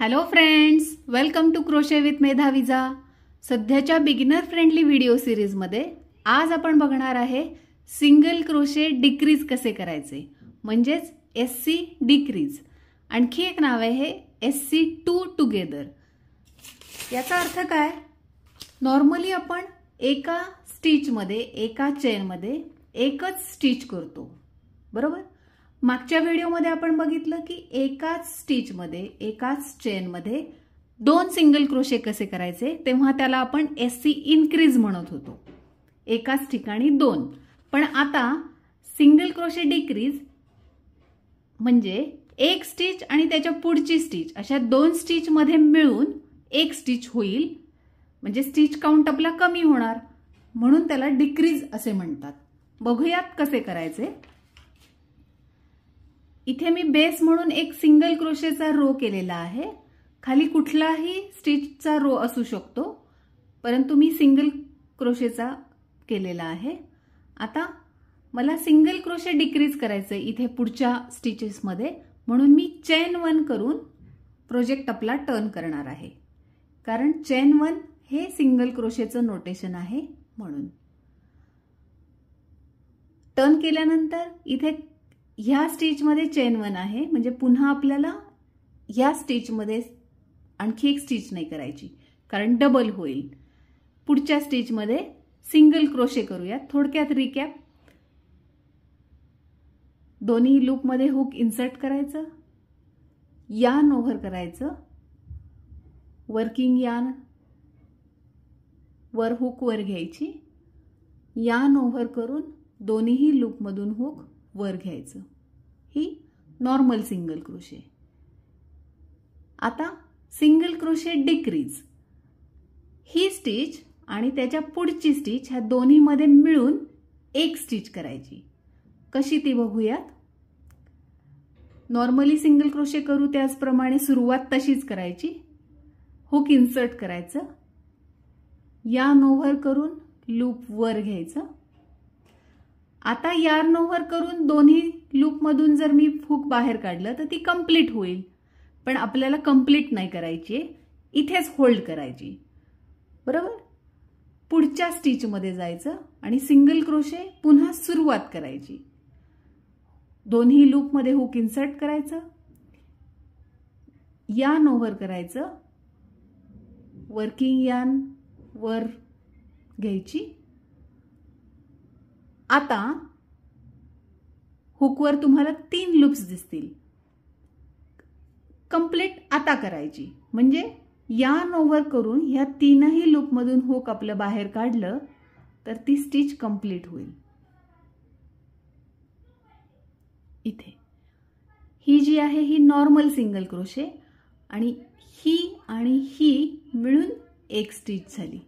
hello friends welcome to crochet with Medha Vija सध्याच्या beginner friendly video सिरीजमध्ये आज आपण बघणार आहे सिंगल क्रोशे डिक्रीज कसे करायचे म्हणजेच एस सी डिक्रीज आणखी एक नाव आहे हे एस सी टू टुगेदर याचा अर्थ काय नॉर्मली आपण एका स्टिचमध्ये एका चेनमध्ये एकच स्टिच करतो बरोबर मागच्या व्हिडिओमध्ये आपण बघितलं की एकाच स्टिचमध्ये एकाच चेनमध्ये दोन सिंगल क्रोशे कसे करायचे तेव्हा त्याला आपण एस सी इन्क्रीज म्हणत होतो एकाच ठिकाणी दोन पण आता सिंगल क्रोशे डिक्रीज म्हणजे एक स्टिच आणि त्याच्या पुढची स्टिच अशा दोन स्टिचमध्ये मिळून एक स्टिच होईल म्हणजे स्टिच काउंट आपला कमी होणार म्हणून त्याला डिक्रीज असे म्हणतात बघूयात कसे करायचे इथे मी बेस म्हणून एक सिंगल क्रोशेचा रो केलेला आहे खाली कुठलाही स्टिचचा रो असू शकतो परंतु मी सिंगल क्रोशेचा केलेला आहे आता मला सिंगल क्रोशे डिक्रीज करायचं आहे इथे पुढच्या स्टिचेसमध्ये म्हणून मी चेन वन करून प्रोजेक्ट आपला टर्न करणार आहे कारण चेन वन हे सिंगल क्रोशेचं नोटेशन आहे म्हणून टर्न केल्यानंतर इथे ह्या स्टिचमध्ये चेन वन आहे म्हणजे पुन्हा आपल्याला ह्या स्टिचमध्ये आणखी एक स्टिच नाही करायची कारण डबल होईल पुढच्या स्टिचमध्ये सिंगल क्रोशे करूया थोडक्यात रिकॅप दोन्ही लूपमध्ये हुक इन्सर्ट करायचं यान ओव्हर करायचं वर्किंग यान वर हुक वर घ्यायची यान ओव्हर करून दोन्हीही लूपमधून हुक वर घ्यायचं ही नॉर्मल सिंगल क्रोशे आता सिंगल क्रोशे डिक्रीज ही स्टिच आणि त्याच्या पुढची स्टिच ह्या दोन्हीमध्ये मिळून एक स्टिच करायची कशी ती बघूयात नॉर्मली सिंगल क्रोशे करू त्याचप्रमाणे सुरुवात तशीच करायची हुक इन्सर्ट करायचं या नोव्हर करून लूप वर घ्यायचं आता यार्न ओव्हर करून दोन्ही लूपमधून जर मी फूक बाहेर काढलं तर ती कम्प्लीट होईल पण आपल्याला कम्प्लीट नाही करायची इथेच होल्ड करायची बरोबर पुढच्या स्टिचमध्ये जायचं आणि सिंगल क्रोशे पुन्हा सुरुवात करायची दोन्ही लूपमध्ये हुक इन्सर्ट करायचं यान ओव्हर करायचं वर्किंग यान वर घ्यायची आता हुकवर तुम्हाला तीन लूप्स दिसतील कंप्लीट आता करायची म्हणजे या नोवर करून ह्या तीनही लूपमधून हुक आपलं बाहेर काढलं तर ती स्टिच कंप्लीट होईल इथे ही जी आहे ही नॉर्मल सिंगल क्रोशे आणि ही आणि ही मिळून एक स्टिच झाली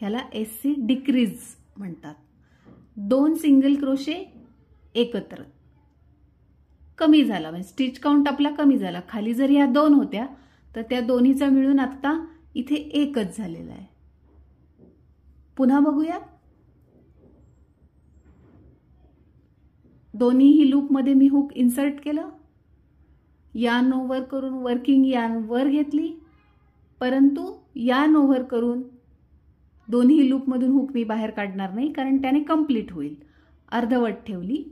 ह्याला एस सी डिक्रीज म्हणतात दोन सिंगल क्रोशे एकत्र कमी झाला म्हणजे स्टिच काउंट आपला कमी झाला खाली जर ह्या दोन होत्या तर त्या दोन्हीचा मिळून आत्ता इथे एकच झालेला आहे पुन्हा बघूया दोन्हीही लूपमध्ये मी हुक इन्सर्ट केलं यान ओव्हर करून वर्किंग यान वर घेतली परंतु यान ओव्हर करून दोन्ही लूपमधून हुक मी बाहेर काढणार नाही कारण त्याने कम्प्लीट होईल अर्धवट ठेवली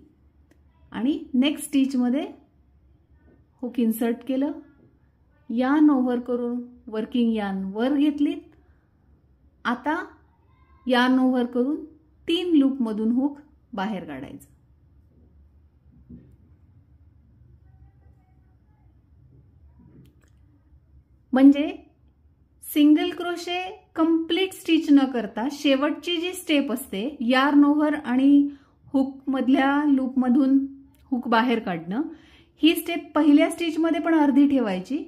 आणि नेक्स्ट स्टीचमध्ये हुक इन्सर्ट केलं यान ओव्हर करून वर्किंग यान वर घेतली आता यान ओव्हर करून तीन लूपमधून हुक बाहेर काढायचं म्हणजे सिंगल क्रोशे कम्प्लीट स्टिच न करता शेवटची जी स्टेप असते यार्न ओव्हर आणि हुक मधल्या लूपमधून हुक बाहेर काढणं ही स्टेप पहिल्या स्टिचमध्ये पण अर्धी ठेवायची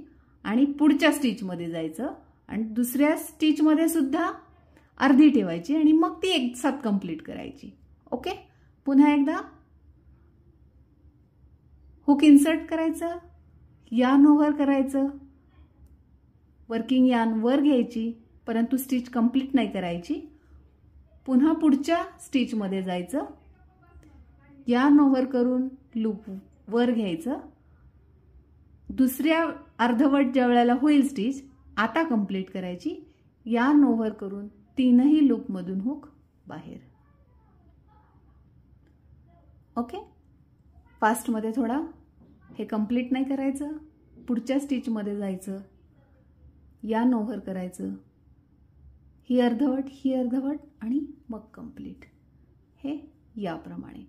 आणि पुढच्या स्टिचमध्ये जायचं आणि दुसऱ्या स्टिचमध्ये सुद्धा अर्धी ठेवायची आणि मग ती एक साथ कंप्लीट करायची ओके पुन्हा एकदा हुक इन्सर्ट करायचं यान ओव्हर करायचं वर्किंग यान वर घ्यायची परंतु स्टिच कंप्लीट नाही करायची पुन्हा पुढच्या स्टिचमध्ये जायचं या ओव्हर करून लूप वर घ्यायचं दुसऱ्या अर्धवट ज्या वेळेला होईल स्टिच आता कंप्लीट करायची या ओव्हर करून तीनही लूपमधून हुक बाहेर ओके फास्टमध्ये थोडा हे कंप्लीट नाही करायचं पुढच्या स्टिचमध्ये जायचं या नोव्हर करायचं ही अर्धवट ही अर्धवट आणि मग कम्प्लीट हे याप्रमाणे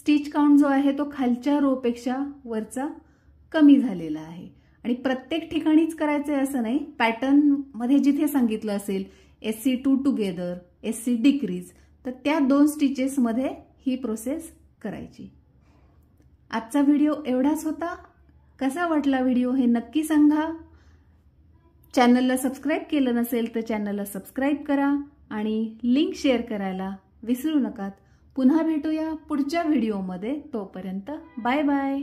स्टिच काउंट जो आहे तो खालच्या रोपेक्षा वरचा कमी झालेला आहे आणि प्रत्येक ठिकाणीच करायचं आहे असं नाही पॅटर्नमध्ये जिथे सांगितलं असेल S C two together S C decrease तर त्या दोन स्टिचेसमध्ये ही प्रोसेस करायची आजचा व्हिडिओ एवढाच होता कसा वाटला व्हिडिओ हे नक्की सांगा चॅनलला सबस्क्राईब केलं नसेल तर चॅनलला सबस्क्राईब करा आणि लिंक शेअर करायला विसरू नकात पुन्हा भेटूया पुढच्या व्हिडिओमध्ये तोपर्यंत बाय बाय